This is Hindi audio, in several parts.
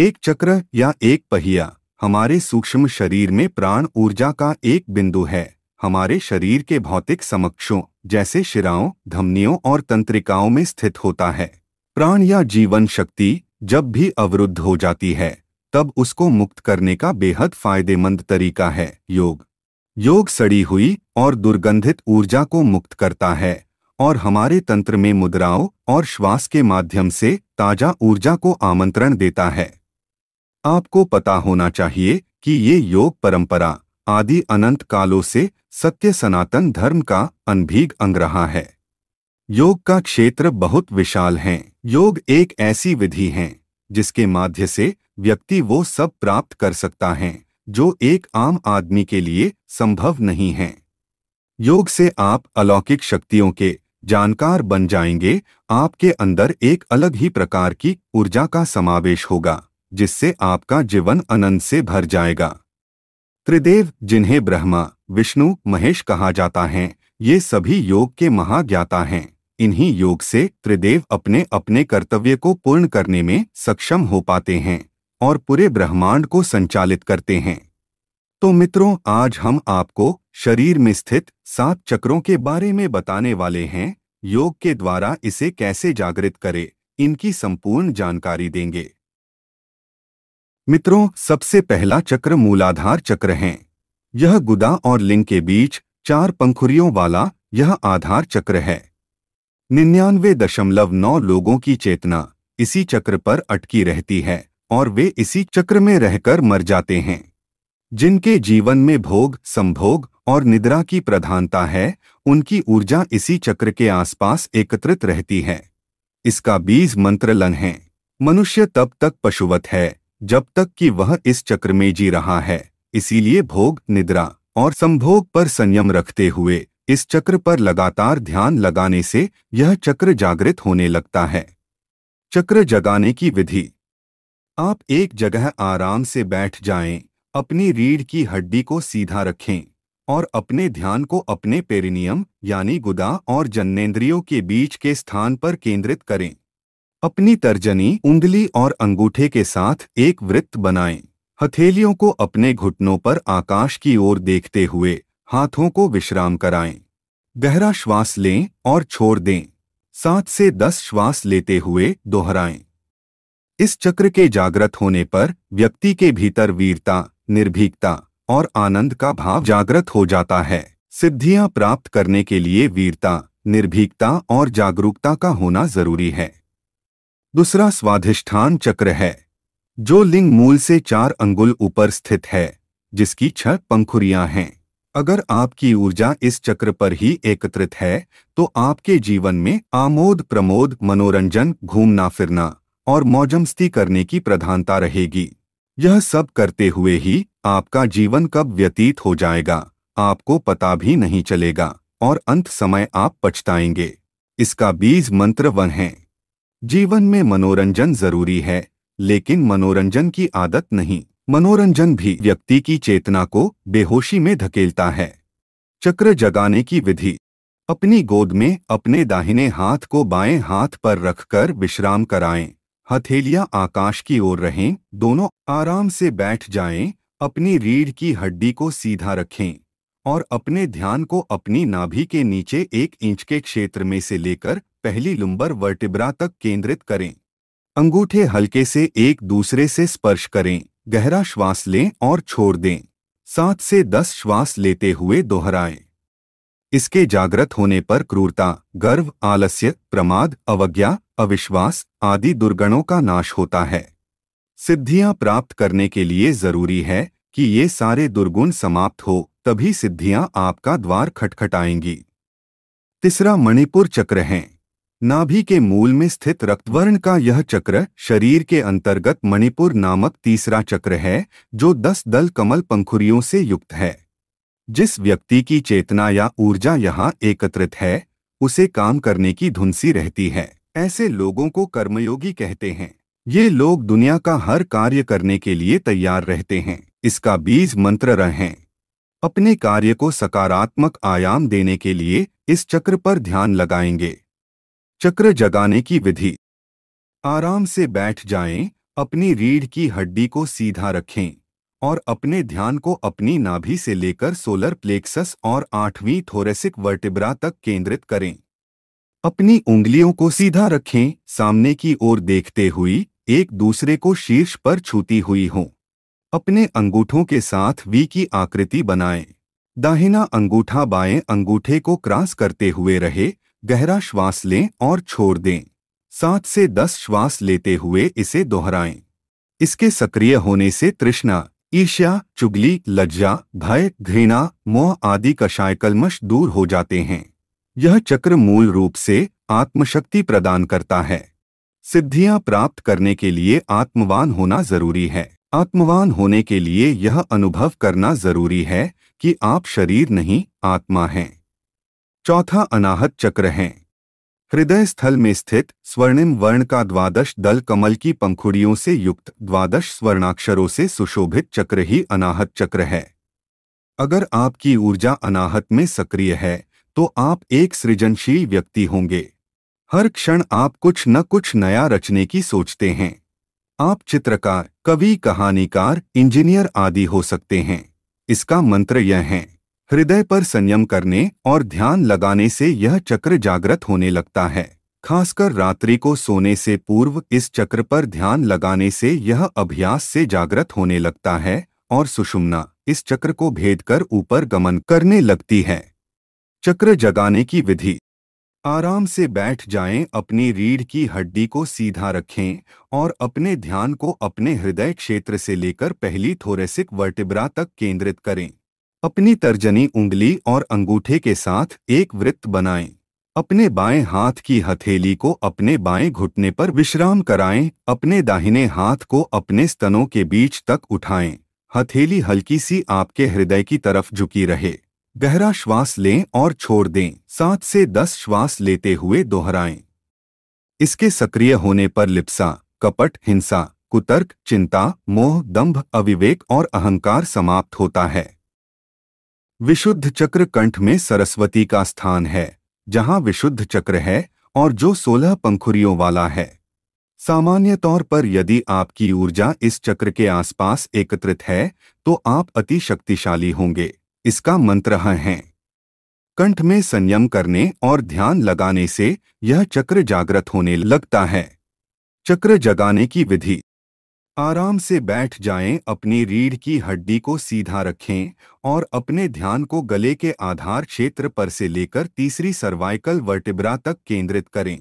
एक चक्र या एक पहिया हमारे सूक्ष्म शरीर में प्राण ऊर्जा का एक बिंदु है हमारे शरीर के भौतिक समक्षों जैसे शिराओं धमनियों और तंत्रिकाओं में स्थित होता है प्राण या जीवन शक्ति जब भी अवरुद्ध हो जाती है तब उसको मुक्त करने का बेहद फायदेमंद तरीका है योग योग सड़ी हुई और दुर्गंधित ऊर्जा को मुक्त करता है और हमारे तंत्र में मुद्राओं और श्वास के माध्यम से ताजा ऊर्जा को आमंत्रण देता है आपको पता होना चाहिए कि ये योग परंपरा आदि अनंत कालों से सत्य सनातन धर्म का अनभीग अंग रहा है योग का क्षेत्र बहुत विशाल है योग एक ऐसी विधि है जिसके माध्यम से व्यक्ति वो सब प्राप्त कर सकता है जो एक आम आदमी के लिए संभव नहीं है योग से आप अलौकिक शक्तियों के जानकार बन जाएंगे आपके अंदर एक अलग ही प्रकार की ऊर्जा का समावेश होगा जिससे आपका जीवन आनंद से भर जाएगा त्रिदेव जिन्हें ब्रह्मा विष्णु महेश कहा जाता है ये सभी योग के महाज्ञाता हैं इन्हीं योग से त्रिदेव अपने अपने कर्तव्य को पूर्ण करने में सक्षम हो पाते हैं और पूरे ब्रह्मांड को संचालित करते हैं तो मित्रों आज हम आपको शरीर में स्थित सात चक्रों के बारे में बताने वाले हैं योग के द्वारा इसे कैसे जागृत करें इनकी संपूर्ण जानकारी देंगे मित्रों सबसे पहला चक्र मूलाधार चक्र है यह गुदा और लिंग के बीच चार पंखुरियों वाला यह आधार चक्र है निन्यानवे दशमलव नौ लोगों की चेतना इसी चक्र पर अटकी रहती है और वे इसी चक्र में रहकर मर जाते हैं जिनके जीवन में भोग संभोग और निद्रा की प्रधानता है उनकी ऊर्जा इसी चक्र के आसपास एकत्रित रहती है इसका बीज मंत्र लन है मनुष्य तब तक पशुवत है जब तक कि वह इस चक्र में जी रहा है इसीलिए भोग निद्रा और संभोग पर संयम रखते हुए इस चक्र पर लगातार ध्यान लगाने से यह चक्र जागृत होने लगता है चक्र जगाने की विधि आप एक जगह आराम से बैठ जाएं, अपनी रीढ़ की हड्डी को सीधा रखें और अपने ध्यान को अपने पेरिनियम यानी गुदा और जन्नेन्द्रियों के बीच के स्थान पर केंद्रित करें अपनी तर्जनी उंगली और अंगूठे के साथ एक वृत्त बनाएं। हथेलियों को अपने घुटनों पर आकाश की ओर देखते हुए हाथों को विश्राम कराएं। गहरा श्वास लें और छोड़ दें सात से दस श्वास लेते हुए दोहराएं इस चक्र के जागृत होने पर व्यक्ति के भीतर वीरता निर्भीकता और आनंद का भाव जागृत हो जाता है सिद्धियां प्राप्त करने के लिए वीरता निर्भीकता और जागरूकता का होना जरूरी है दूसरा स्वाधिष्ठान चक्र है जो लिंग मूल से चार अंगुल ऊपर स्थित है जिसकी छह पंखुरियां हैं अगर आपकी ऊर्जा इस चक्र पर ही एकत्रित है तो आपके जीवन में आमोद प्रमोद मनोरंजन घूमना फिरना और मौजमस्ती करने की प्रधानता रहेगी यह सब करते हुए ही आपका जीवन कब व्यतीत हो जाएगा आपको पता भी नहीं चलेगा और अंत समय आप पछताएंगे इसका बीज मंत्र वन है जीवन में मनोरंजन जरूरी है लेकिन मनोरंजन की आदत नहीं मनोरंजन भी व्यक्ति की चेतना को बेहोशी में धकेलता है चक्र जगाने की विधि अपनी गोद में अपने दाहिने हाथ को बाएं हाथ पर रखकर विश्राम कराएं हथेलियां आकाश की ओर रहें दोनों आराम से बैठ जाएं अपनी रीढ़ की हड्डी को सीधा रखें और अपने ध्यान को अपनी नाभि के नीचे एक इंच के क्षेत्र में से लेकर पहली लुम्बर वर्टिब्रा तक केंद्रित करें अंगूठे हल्के से एक दूसरे से स्पर्श करें गहरा श्वास लें और छोड़ दें सात से दस श्वास लेते हुए दोहराएं इसके जागृत होने पर क्रूरता गर्व आलस्य प्रमाद अवज्ञा अविश्वास आदि दुर्गणों का नाश होता है सिद्धियां प्राप्त करने के लिए जरूरी है कि ये सारे दुर्गुण समाप्त हो तभी सिद्धियां आपका द्वार खटखटाएंगी तीसरा मणिपुर चक्र है नाभि के मूल में स्थित रक्तवर्ण का यह चक्र शरीर के अंतर्गत मणिपुर नामक तीसरा चक्र है जो दस दल कमल पंखुरियों से युक्त है जिस व्यक्ति की चेतना या ऊर्जा यहाँ एकत्रित है उसे काम करने की धुनसी रहती है ऐसे लोगों को कर्मयोगी कहते हैं ये लोग दुनिया का हर कार्य करने के लिए तैयार रहते हैं इसका बीज मंत्र रहें अपने कार्य को सकारात्मक आयाम देने के लिए इस चक्र पर ध्यान लगाएंगे चक्र जगाने की विधि आराम से बैठ जाएं, अपनी रीढ़ की हड्डी को सीधा रखें और अपने ध्यान को अपनी नाभि से लेकर सोलर प्लेक्सस और आठवीं थोरेसिक वर्टिब्रा तक केंद्रित करें अपनी उंगलियों को सीधा रखें सामने की ओर देखते हुई एक दूसरे को शीर्ष पर छूती हुई हों अपने अंगूठों के साथ वी की आकृति बनाएं। दाहिना अंगूठा बाएं अंगूठे को क्रॉस करते हुए रहे गहरा श्वास लें और छोड़ दें सात से दस श्वास लेते हुए इसे दोहराएं इसके सक्रिय होने से तृष्णा ईर्ष्या चुगली लज्जा भय घृणा मोह आदि कषायकलमश दूर हो जाते हैं यह चक्र मूल रूप से आत्मशक्ति प्रदान करता है सिद्धियां प्राप्त करने के लिए आत्मवान होना जरूरी है आत्मवान होने के लिए यह अनुभव करना जरूरी है कि आप शरीर नहीं आत्मा हैं चौथा अनाहत चक्र है हृदय स्थल में स्थित स्वर्णिम वर्ण का द्वादश दल कमल की पंखुड़ियों से युक्त द्वादश स्वर्णाक्षरों से सुशोभित चक्र ही अनाहत चक्र है अगर आपकी ऊर्जा अनाहत में सक्रिय है तो आप एक सृजनशील व्यक्ति होंगे हर क्षण आप कुछ न कुछ नया रचने की सोचते हैं आप चित्रकार कवि कहानीकार इंजीनियर आदि हो सकते हैं इसका मंत्र यह है हृदय पर संयम करने और ध्यान लगाने से यह चक्र जागृत होने लगता है खासकर रात्रि को सोने से पूर्व इस चक्र पर ध्यान लगाने से यह अभ्यास से जागृत होने लगता है और सुषुम्ना इस चक्र को भेद कर ऊपर गमन करने लगती है चक्र जगाने की विधि आराम से बैठ जाएं, अपनी रीढ़ की हड्डी को सीधा रखें और अपने ध्यान को अपने हृदय क्षेत्र से लेकर पहली थोरेसिक वर्टिब्रा तक केंद्रित करें अपनी तर्जनी उंगली और अंगूठे के साथ एक वृत्त बनाएं। अपने बाएं हाथ की हथेली को अपने बाएं घुटने पर विश्राम कराएं अपने दाहिने हाथ को अपने स्तनों के बीच तक उठाएं हथेली हल्की सी आपके हृदय की तरफ झुकी रहे गहरा श्वास लें और छोड़ दें सात से दस श्वास लेते हुए दोहराएं इसके सक्रिय होने पर लिप्सा कपट हिंसा कुतर्क चिंता मोह दंभ अविवेक और अहंकार समाप्त होता है विशुद्ध चक्र कंठ में सरस्वती का स्थान है जहां विशुद्ध चक्र है और जो सोलह पंखुरियों वाला है सामान्य तौर पर यदि आपकी ऊर्जा इस चक्र के आसपास एकत्रित है तो आप अति शक्तिशाली होंगे इसका मंत्र है कंठ में संयम करने और ध्यान लगाने से यह चक्र जागृत होने लगता है चक्र जगाने की विधि आराम से बैठ जाएं, अपनी रीढ़ की हड्डी को सीधा रखें और अपने ध्यान को गले के आधार क्षेत्र पर से लेकर तीसरी सर्वाइकल वर्टिब्रा तक केंद्रित करें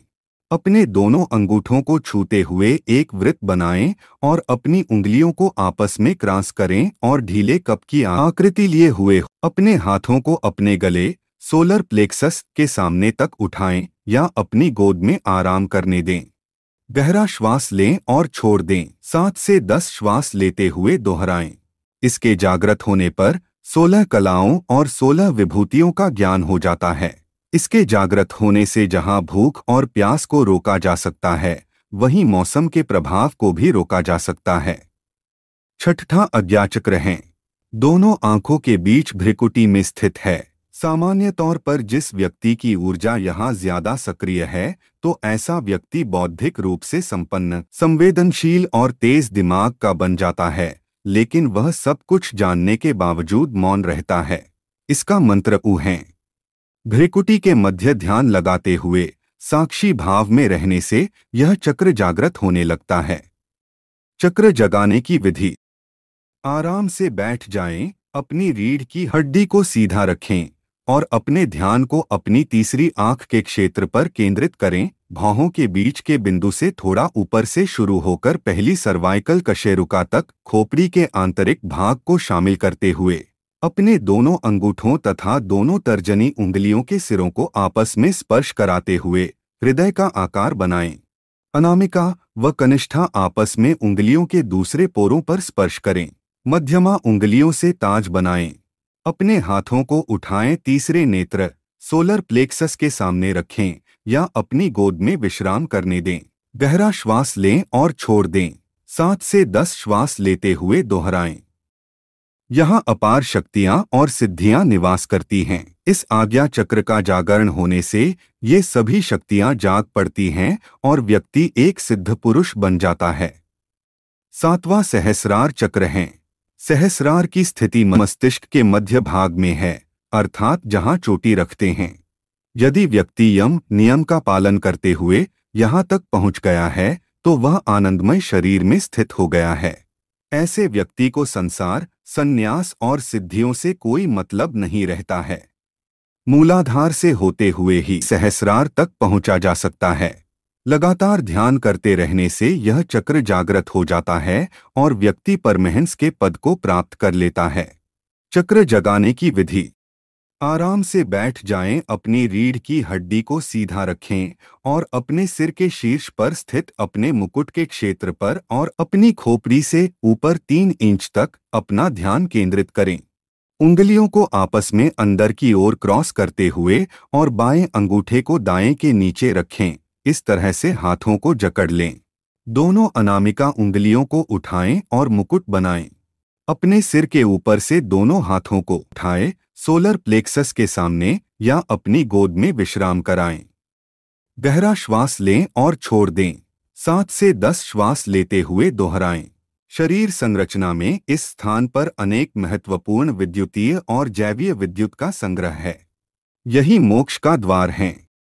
अपने दोनों अंगूठों को छूते हुए एक वृत्त बनाएं और अपनी उंगलियों को आपस में क्रॉस करें और ढीले कप की आकृति लिए हुए अपने हाथों को अपने गले सोलर प्लेक्सस के सामने तक उठाएं या अपनी गोद में आराम करने दें गहरा श्वास लें और छोड़ दें सात से दस श्वास लेते हुए दोहराएं इसके जागृत होने पर सोलह कलाओं और सोलह विभूतियों का ज्ञान हो जाता है इसके जागृत होने से जहां भूख और प्यास को रोका जा सकता है वहीं मौसम के प्रभाव को भी रोका जा सकता है छठठा अज्ञाचक्र है दोनों आंखों के बीच भ्रिकुटी में स्थित है सामान्य तौर पर जिस व्यक्ति की ऊर्जा यहाँ ज्यादा सक्रिय है तो ऐसा व्यक्ति बौद्धिक रूप से संपन्न संवेदनशील और तेज दिमाग का बन जाता है लेकिन वह सब कुछ जानने के बावजूद मौन रहता है इसका मंत्र ऊ है भ्रिकुटी के मध्य ध्यान लगाते हुए साक्षी भाव में रहने से यह चक्र जागृत होने लगता है चक्र जगाने की विधि आराम से बैठ जाएं, अपनी रीढ़ की हड्डी को सीधा रखें और अपने ध्यान को अपनी तीसरी आंख के क्षेत्र पर केंद्रित करें भावों के बीच के बिंदु से थोड़ा ऊपर से शुरू होकर पहली सर्वाइकल कशेरुका तक खोपड़ी के आंतरिक भाग को शामिल करते हुए अपने दोनों अंगूठों तथा दोनों तर्जनी उंगलियों के सिरों को आपस में स्पर्श कराते हुए हृदय का आकार बनाएं। अनामिका व कनिष्ठा आपस में उंगलियों के दूसरे पोरों पर स्पर्श करें मध्यमा उंगलियों से ताज बनाएं। अपने हाथों को उठाएं तीसरे नेत्र सोलर प्लेक्सस के सामने रखें या अपनी गोद में विश्राम करने दें गहरा श्वास लें और छोड़ दें सात से दस श्वास लेते हुए दोहराएं यहाँ अपार शक्तियाँ और सिद्धियाँ निवास करती हैं इस आज्ञा चक्र का जागरण होने से ये सभी शक्तियाँ जाग पड़ती हैं और व्यक्ति एक सिद्ध पुरुष बन जाता है सातवां सहस्रार चक्र हैं सहस्रार की स्थिति मस्तिष्क के मध्य भाग में है अर्थात जहाँ चोटी रखते हैं यदि व्यक्ति यम नियम का पालन करते हुए यहाँ तक पहुँच गया है तो वह आनंदमय शरीर में स्थित हो गया है ऐसे व्यक्ति को संसार संन्यास और सिद्धियों से कोई मतलब नहीं रहता है मूलाधार से होते हुए ही सहस्रार तक पहुंचा जा सकता है लगातार ध्यान करते रहने से यह चक्र जागृत हो जाता है और व्यक्ति परमहंस के पद को प्राप्त कर लेता है चक्र जगाने की विधि आराम से बैठ जाएं, अपनी रीढ़ की हड्डी को सीधा रखें और अपने सिर के शीर्ष पर स्थित अपने मुकुट के क्षेत्र पर और अपनी खोपड़ी से ऊपर तीन इंच तक अपना ध्यान केंद्रित करें उंगलियों को आपस में अंदर की ओर क्रॉस करते हुए और बाएं अंगूठे को दाएं के नीचे रखें इस तरह से हाथों को जकड़ लें दोनों अनामिका उंगलियों को उठाएं और मुकुट बनाएं अपने सिर के ऊपर से दोनों हाथों को उठाएं सोलर प्लेक्सस के सामने या अपनी गोद में विश्राम कराएं गहरा श्वास लें और छोड़ दें सात से दस श्वास लेते हुए दोहराएं शरीर संरचना में इस स्थान पर अनेक महत्वपूर्ण विद्युतीय और जैवीय विद्युत का संग्रह है यही मोक्ष का द्वार है